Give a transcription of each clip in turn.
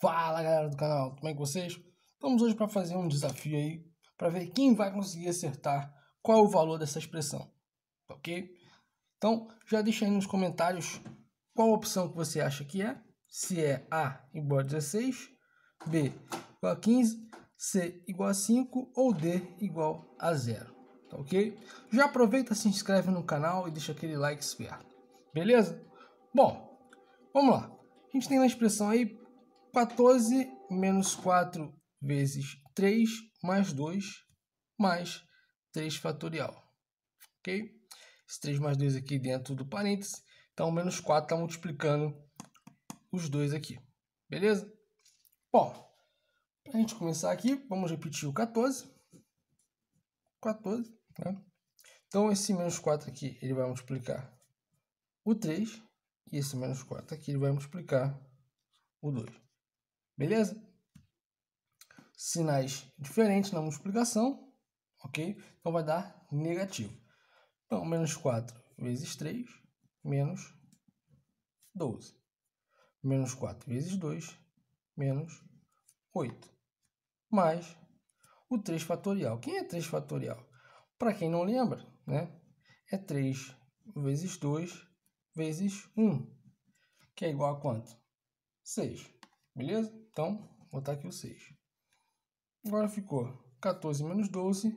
Fala galera do canal, como é que vocês? Estamos hoje para fazer um desafio aí para ver quem vai conseguir acertar qual o valor dessa expressão, ok? Então já deixa aí nos comentários qual a opção que você acha que é, se é A igual a 16, B igual a 15, C igual a 5 ou D igual a 0, tá ok? Já aproveita, se inscreve no canal e deixa aquele like esperto, beleza? Bom, vamos lá. A gente tem uma expressão aí 14 menos 4 vezes 3 mais 2 mais 3 fatorial. Ok? Esse 3 mais 2 aqui dentro do parênteses. Então, menos 4 está multiplicando os dois aqui. Beleza? Bom, para a gente começar aqui, vamos repetir o 14. 14, né? Então, esse menos 4 aqui, ele vai multiplicar o 3. E esse menos 4 aqui, ele vai multiplicar o 2. Beleza? Sinais diferentes na multiplicação, ok? Então vai dar negativo. Então, menos 4 vezes 3, menos 12. Menos 4 vezes 2, menos 8. Mais o 3 fatorial. Quem é 3 fatorial? Para quem não lembra, né? É 3 vezes 2 vezes 1, que é igual a quanto? 6. Beleza? Então, vou botar aqui o 6. Agora ficou 14 menos 12,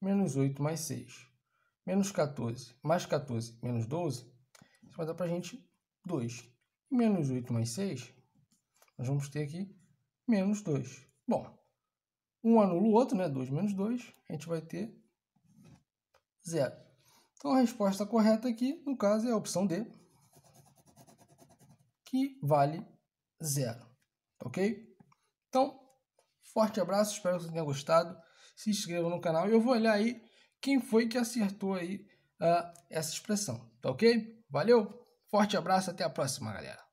menos 8 mais 6. Menos 14, mais 14, menos 12, isso vai dar para a gente 2. menos 8 mais 6, nós vamos ter aqui menos 2. Bom, um anula o outro, né? 2 menos 2, a gente vai ter 0. Então a resposta correta aqui, no caso, é a opção D, que vale 0. Ok? Então, forte abraço, espero que você tenha gostado. Se inscreva no canal e eu vou olhar aí quem foi que acertou aí uh, essa expressão, tá ok? Valeu, forte abraço, até a próxima, galera.